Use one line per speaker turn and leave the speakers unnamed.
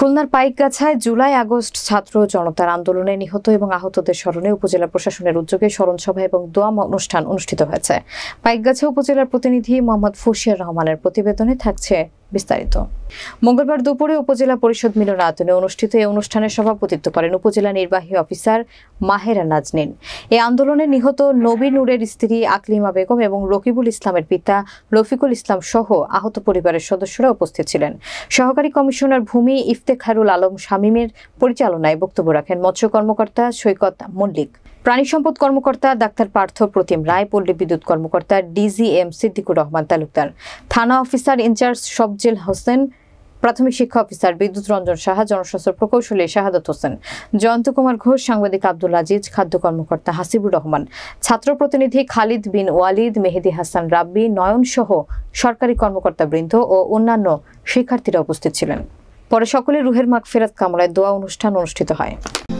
খুলনার পাইকগাছায় July August ছাত্র জনতার আন্দোলনে নিহত এবং আহতদের স্মরণে উপজেলা প্রশাসনের উদ্যোগে স্মরণসভা এবং দোয়া অনুষ্ঠান অনুষ্ঠিত হয়েছে পাইকগাছা উপজেলার প্রতিনিধি মোহাম্মদ ফুসিয়ার রহমানের প্রতিবেদনে থাকছে বিস্তারিত মঙ্গলবার দুপুরে উপজেলা পরিষদ মিলনায়তনে অনুষ্ঠিত এই অনুষ্ঠানে সভাপতিত্ব করেন উপজেলা নির্বাহী অফিসার মাহেরা নাজনীন এই আন্দোলনে নিহত নবী নূরের স্ত্রী আকলিমা বেগম এবং রকিবুল ইসলামের পিতা রফিকুল ইসলাম সহ আহত পরিবারের সদস্যরা উপস্থিত ছিলেন সহকারী কমিশনার ভূমি ইফতেখারুল আলম শামীমের পরিচালনায় বক্তব্য রাখেন মৎস্য কর্মকর্তা সৈকত মল্লিক প্রাণী সম্পদ কর্মকর্তা ডাক্তার পার্থ প্রতিম রায় পল্লী বিদ্যুৎ কর্মকর্তা ডিজিএম সিদ্দিকুর রহমান তালুকদার থানা অফিসার ইনচার্জ শব্দ আফজেল হোসেন প্রাথমিক শিক্ষা অফিসার বিদ্যুৎ রঞ্জন সাহা জনস্বাস্থ্য প্রকৌশলী শাহাদত হোসেন জয়ন্ত কুমার ঘোষ সাংবাদিক আব্দুল আজিজ খাদ্য কর্মকর্তা হাসিবুর রহমান ছাত্র প্রতিনিধি খালিদ বিন ওয়ালিদ মেহেদি হাসান রাব্বি নয়ন সহ সরকারি কর্মকর্তাবৃন্দ ও অন্যান্য শিক্ষার্থীরা উপস্থিত ছিলেন পরে সকলে রুহের মাগ ফেরাত কামলায় দোয়া অনুষ্ঠান অনুষ্ঠিত হয়